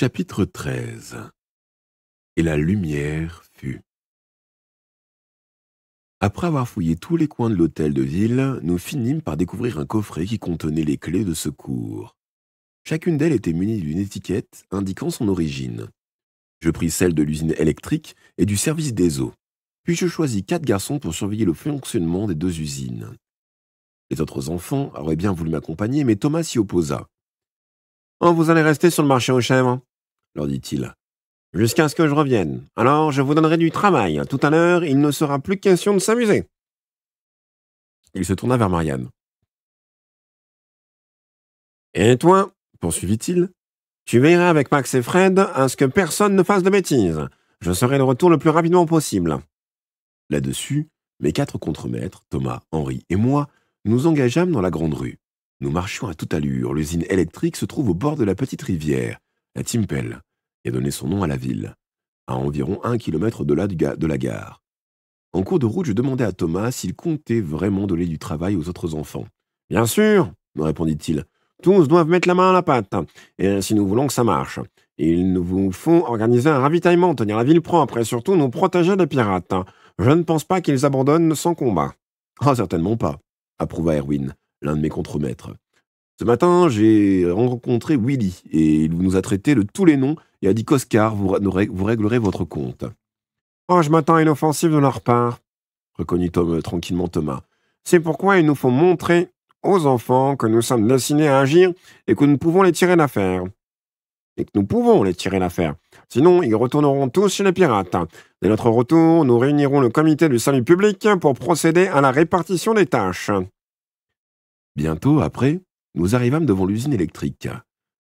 Chapitre 13 Et la lumière fut. Après avoir fouillé tous les coins de l'hôtel de ville, nous finîmes par découvrir un coffret qui contenait les clés de secours. Chacune d'elles était munie d'une étiquette indiquant son origine. Je pris celle de l'usine électrique et du service des eaux. Puis je choisis quatre garçons pour surveiller le fonctionnement des deux usines. Les autres enfants auraient bien voulu m'accompagner, mais Thomas s'y opposa. Oh, vous allez rester sur le marché aux chèvres leur dit-il, jusqu'à ce que je revienne. Alors je vous donnerai du travail. Tout à l'heure, il ne sera plus question de s'amuser. Il se tourna vers Marianne. Et toi, poursuivit-il, tu veilleras avec Max et Fred à ce que personne ne fasse de bêtises. Je serai de retour le plus rapidement possible. Là-dessus, mes quatre contremaîtres, Thomas, Henri et moi, nous engageâmes dans la grande rue. Nous marchions à toute allure. L'usine électrique se trouve au bord de la petite rivière, la Timpel donner donné son nom à la ville, à environ un kilomètre de, là de la gare. En cours de route, je demandais à Thomas s'il comptait vraiment donner du travail aux autres enfants. Bien sûr, me répondit-il. Tous doivent mettre la main à la pâte, et si nous voulons que ça marche. Il nous faut organiser un ravitaillement, tenir la ville propre et surtout nous protéger des pirates. Je ne pense pas qu'ils abandonnent sans combat. Ah, certainement pas, approuva Erwin, l'un de mes contremaîtres. Ce matin, j'ai rencontré Willy et il nous a traité de tous les noms et a dit qu'Oscar, vous, vous, réglerez votre compte. Oh, je m'attends à une offensive de leur part, reconnut Tom, euh, tranquillement Thomas. C'est pourquoi il nous faut montrer aux enfants que nous sommes destinés à agir et que nous pouvons les tirer d'affaire. Et que nous pouvons les tirer d'affaire. Sinon, ils retourneront tous chez les pirates. Dès notre retour, nous réunirons le comité du salut public pour procéder à la répartition des tâches. Bientôt après, nous arrivâmes devant l'usine électrique.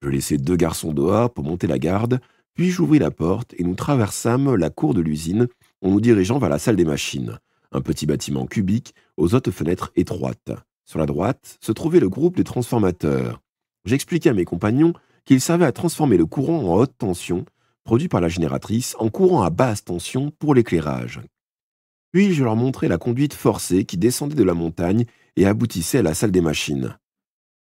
Je laissai deux garçons dehors pour monter la garde, puis j'ouvris la porte et nous traversâmes la cour de l'usine en nous dirigeant vers la salle des machines, un petit bâtiment cubique aux hautes fenêtres étroites. Sur la droite se trouvait le groupe des transformateurs. J'expliquai à mes compagnons qu'ils servaient à transformer le courant en haute tension, produit par la génératrice, en courant à basse tension pour l'éclairage. Puis je leur montrai la conduite forcée qui descendait de la montagne et aboutissait à la salle des machines.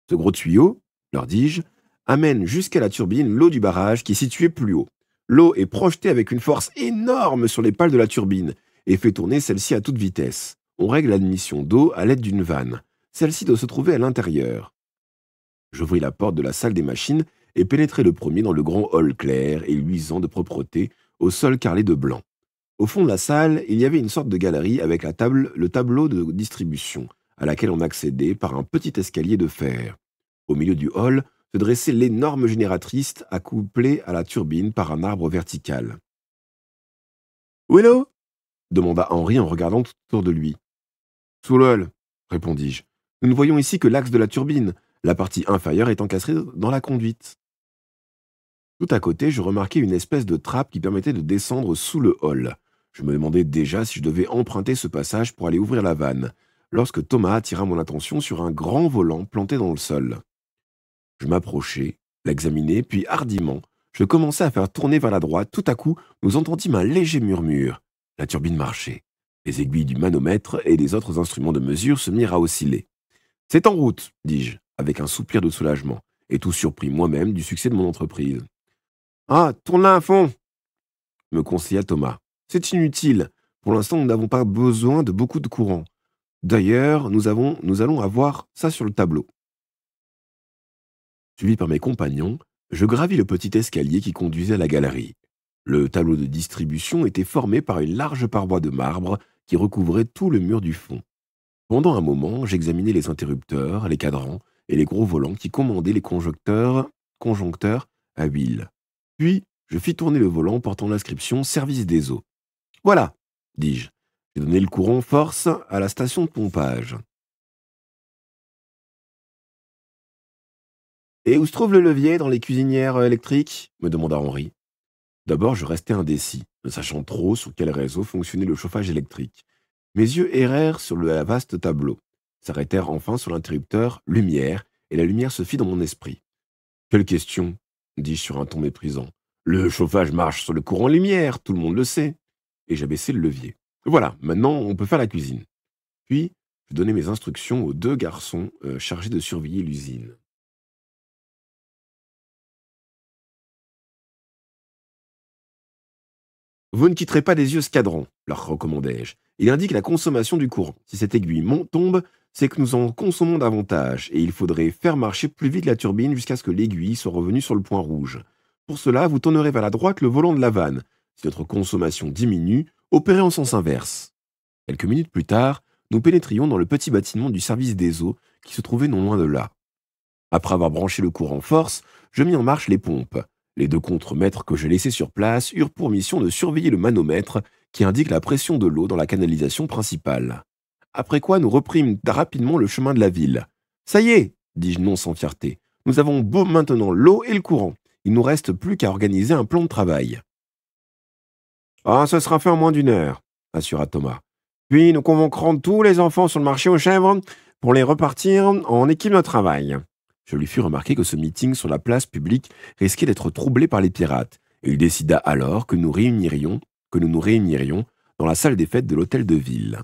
Ce gros tuyau, leur dis-je, amène jusqu'à la turbine l'eau du barrage qui est située plus haut. L'eau est projetée avec une force énorme sur les pales de la turbine et fait tourner celle-ci à toute vitesse. On règle l'admission d'eau à l'aide d'une vanne. Celle-ci doit se trouver à l'intérieur. J'ouvris la porte de la salle des machines et pénétrai le premier dans le grand hall clair et luisant de propreté, au sol carrelé de blanc. Au fond de la salle, il y avait une sorte de galerie avec table, le tableau de distribution, à laquelle on accédait par un petit escalier de fer. Au milieu du hall se dressait l'énorme génératrice accouplée à la turbine par un arbre vertical. l'eau ?» demanda Henri en regardant autour de lui. Sous le hall, répondis-je. Nous ne voyons ici que l'axe de la turbine, la partie inférieure est encastrée dans la conduite. Tout à côté, je remarquai une espèce de trappe qui permettait de descendre sous le hall. Je me demandais déjà si je devais emprunter ce passage pour aller ouvrir la vanne, lorsque Thomas attira mon attention sur un grand volant planté dans le sol. Je m'approchai, l'examinai, puis hardiment, je commençai à faire tourner vers la droite. Tout à coup, nous entendîmes un léger murmure. La turbine marchait. Les aiguilles du manomètre et des autres instruments de mesure se mirent à osciller. C'est en route, dis-je, avec un soupir de soulagement, et tout surpris moi-même du succès de mon entreprise. Ah, tourne-la à fond me conseilla Thomas. C'est inutile. Pour l'instant, nous n'avons pas besoin de beaucoup de courant. D'ailleurs, nous, allons avoir ça sur le tableau. Suivi par mes compagnons, je gravis le petit escalier qui conduisait à la galerie. Le tableau de distribution était formé par une large paroi de marbre qui recouvrait tout le mur du fond. Pendant un moment, j'examinais les interrupteurs, les cadrans et les gros volants qui commandaient les conjoncteurs à huile. Puis, je fis tourner le volant portant l'inscription Service des eaux. Voilà, dis-je donner le courant force à la station de pompage. Et où se trouve le levier dans les cuisinières euh, électriques me demanda Henri. D'abord, je restais indécis, ne sachant trop sur quel réseau fonctionnait le chauffage électrique. Mes yeux errèrent sur le vaste tableau, s'arrêtèrent enfin sur l'interrupteur lumière, et la lumière se fit dans mon esprit. Quelle question dis-je sur un ton méprisant. Le chauffage marche sur le courant lumière, tout le monde le sait. Et j'abaissai le levier. Voilà, maintenant on peut faire la cuisine. Puis, je donnais mes instructions aux deux garçons euh, chargés de surveiller l'usine. Vous ne quitterez pas des yeux ce cadran, leur recommandai-je. Il indique la consommation du courant. Si cette aiguille monte, tombe, c'est que nous en consommons davantage, et il faudrait faire marcher plus vite la turbine jusqu'à ce que l'aiguille soit revenue sur le point rouge. Pour cela, vous tournerez vers la droite le volant de la vanne. Si notre consommation diminue, Opéré en sens inverse. Quelques minutes plus tard, nous pénétrions dans le petit bâtiment du service des eaux qui se trouvait non loin de là. Après avoir branché le courant en force, je mis en marche les pompes. Les deux contre contre-maîtres que j'ai laissés sur place eurent pour mission de surveiller le manomètre qui indique la pression de l'eau dans la canalisation principale. Après quoi nous reprîmes rapidement le chemin de la ville. Ça y est, dis-je non sans fierté, nous avons beau maintenant l'eau et le courant. Il nous reste plus qu'à organiser un plan de travail. Ah, ce sera fait en moins d'une heure, assura Thomas. Puis nous convoquerons tous les enfants sur le marché aux chèvres pour les repartir en équipe de travail. Je lui fus remarquer que ce meeting sur la place publique risquait d'être troublé par les pirates, et il décida alors que nous réunirions, que nous nous réunirions dans la salle des fêtes de l'hôtel de ville.